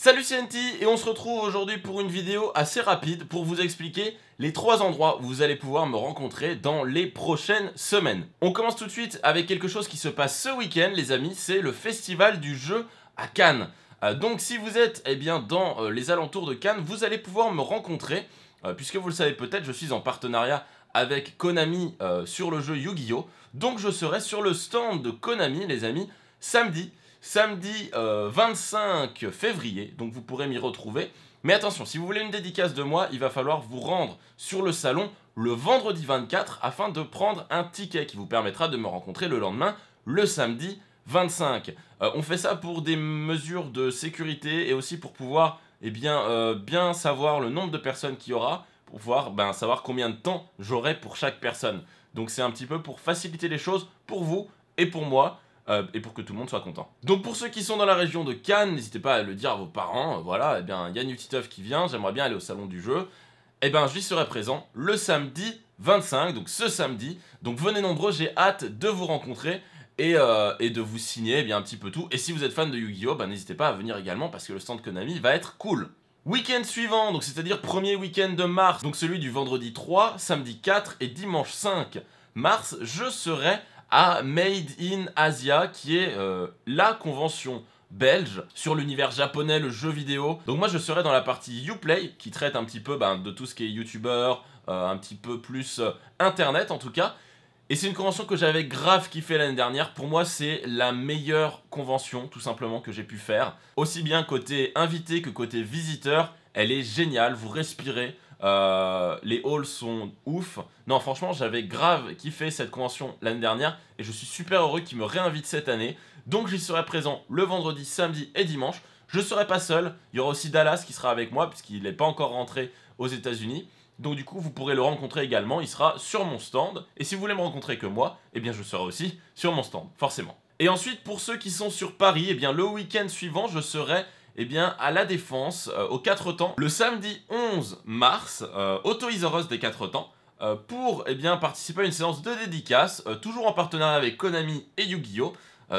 Salut CNT et on se retrouve aujourd'hui pour une vidéo assez rapide pour vous expliquer les trois endroits où vous allez pouvoir me rencontrer dans les prochaines semaines. On commence tout de suite avec quelque chose qui se passe ce week-end les amis, c'est le festival du jeu à Cannes. Euh, donc si vous êtes eh bien, dans euh, les alentours de Cannes, vous allez pouvoir me rencontrer euh, puisque vous le savez peut-être, je suis en partenariat avec Konami sur le jeu Yu-Gi-Oh! Donc je serai sur le stand de Konami les amis samedi samedi 25 euh, février, donc vous pourrez m'y retrouver. Mais attention, si vous voulez une dédicace de moi, il va falloir vous rendre sur le salon le vendredi 24 afin de prendre un ticket qui vous permettra de me rencontrer le lendemain, le samedi 25. Euh, on fait ça pour des mesures de sécurité et aussi pour pouvoir eh bien, euh, bien savoir le nombre de personnes qu'il y aura, pour pouvoir ben, savoir combien de temps j'aurai pour chaque personne. Donc c'est un petit peu pour faciliter les choses pour vous et pour moi. Euh, et pour que tout le monde soit content. Donc pour ceux qui sont dans la région de Cannes, n'hésitez pas à le dire à vos parents, euh, voilà, et eh bien, il y a qui vient, j'aimerais bien aller au salon du jeu, eh bien j'y serai présent le samedi 25, donc ce samedi, donc venez nombreux, j'ai hâte de vous rencontrer, et, euh, de vous signer eh bien, un petit peu tout. Et si vous êtes fan de Yu-Gi-Oh, ben, n'hésitez pas à venir également parce que le stand Konami va être cool. Week-end suivant, donc c'est-à-dire premier week-end de mars, donc celui du vendredi 3, samedi 4 et dimanche 5 mars, je serai à Made in Asia, qui est euh, la convention belge sur l'univers japonais, le jeu vidéo. Donc moi je serai dans la partie YouPlay, qui traite un petit peu ben, de tout ce qui est youtubeur, euh, un petit peu plus euh, internet en tout cas. Et c'est une convention que j'avais grave kiffé l'année dernière. Pour moi, c'est la meilleure convention, tout simplement, que j'ai pu faire. Aussi bien côté invité que côté visiteur. Elle est géniale, vous respirez, euh, les halls sont ouf. Non, franchement, j'avais grave kiffé cette convention l'année dernière et je suis super heureux qu'il me réinvite cette année. Donc j'y serai présent le vendredi, samedi et dimanche. Je serai pas seul. Il y aura aussi Dallas qui sera avec moi puisqu'il n'est pas encore rentré aux États-Unis. Donc du coup, vous pourrez le rencontrer également. Il sera sur mon stand. Et si vous voulez me rencontrer que moi, eh bien je serai aussi sur mon stand, forcément. Et ensuite, pour ceux qui sont sur Paris, eh bien le week-end suivant, je serai eh bien, à la Défense, euh, aux 4 temps, le samedi 11 mars, euh, des 4 temps, euh, pour et eh bien, participer à une séance de dédicace, euh, toujours en partenariat avec Konami et Yu-Gi-Oh!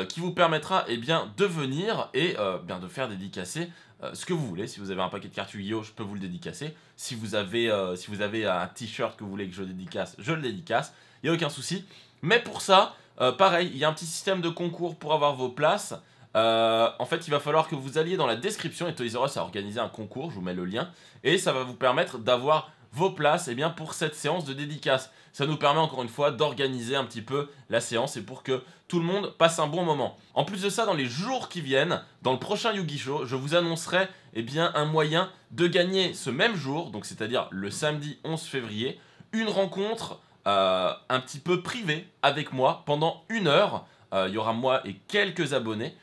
qui vous permettra et eh bien, de venir et bien, de faire dédicacer ce que vous voulez. Si vous avez un paquet de cartes Yu-Gi-Oh, je peux vous le dédicacer. Si vous avez, si vous avez un t-shirt que vous voulez que je dédicace, je le dédicace. Il n'y a aucun souci. Mais pour ça, pareil, il y a un petit système de concours pour avoir vos places. Euh, en fait, il va falloir que vous alliez dans la description et Toys R Us a organisé un concours, je vous mets le lien, et ça va vous permettre d'avoir vos places eh bien, pour cette séance de dédicace. Ça nous permet encore une fois d'organiser un petit peu la séance et pour que tout le monde passe un bon moment. En plus de ça, dans les jours qui viennent, dans le prochain gi Show, je vous annoncerai eh bien, un moyen de gagner ce même jour, donc c'est-à-dire le samedi 11 février, une rencontre euh, un petit peu privée avec moi pendant une heure. Euh, il y aura moi et quelques abonnés.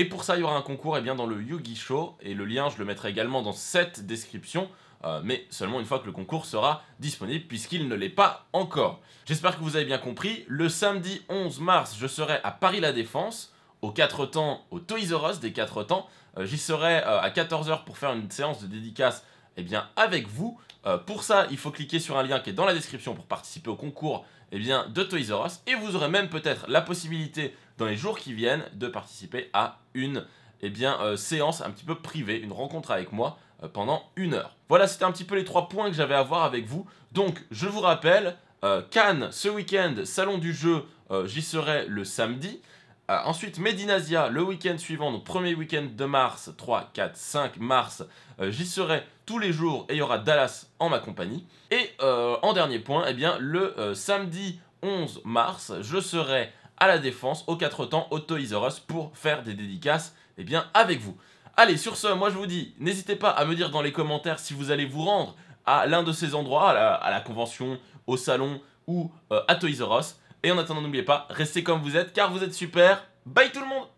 Et pour ça, il y aura un concours et eh bien, dans le gi Show, et le lien, je le mettrai également dans cette description, euh, mais seulement une fois que le concours sera disponible, puisqu'il ne l'est pas encore. J'espère que vous avez bien compris, le samedi 11 mars, je serai à Paris La Défense, au 4 temps, au Toys des 4 temps. Euh, j'y serai euh, à 14h pour faire une séance de dédicace eh bien, avec vous. pour ça, il faut cliquer sur un lien qui est dans la description pour participer au concours et eh bien, de Toys et vous aurez même peut-être la possibilité dans les jours qui viennent de participer à une eh bien, euh, séance un petit peu privée, une rencontre avec moi euh, pendant une heure. Voilà, c'était un petit peu les trois points que j'avais à voir avec vous. Donc, je vous rappelle, euh, Cannes ce week-end, salon du jeu, j'y serai le samedi. ensuite, Medinasia le week-end suivant, donc premier week-end de mars, 3, 4, 5 mars, j'y serai tous les jours et il y aura Dallas en ma compagnie. Et en dernier point, eh bien, le samedi 11 mars, je serai à la défense, aux quatre temps, au Toys R Us pour faire des dédicaces et eh bien, avec vous. Allez, sur ce, moi je vous dis, n'hésitez pas à me dire dans les commentaires si vous allez vous rendre à l'un de ces endroits, à la, convention, au salon ou euh, à Toys R Us. Et en attendant, n'oubliez pas, restez comme vous êtes car vous êtes super. Bye tout le monde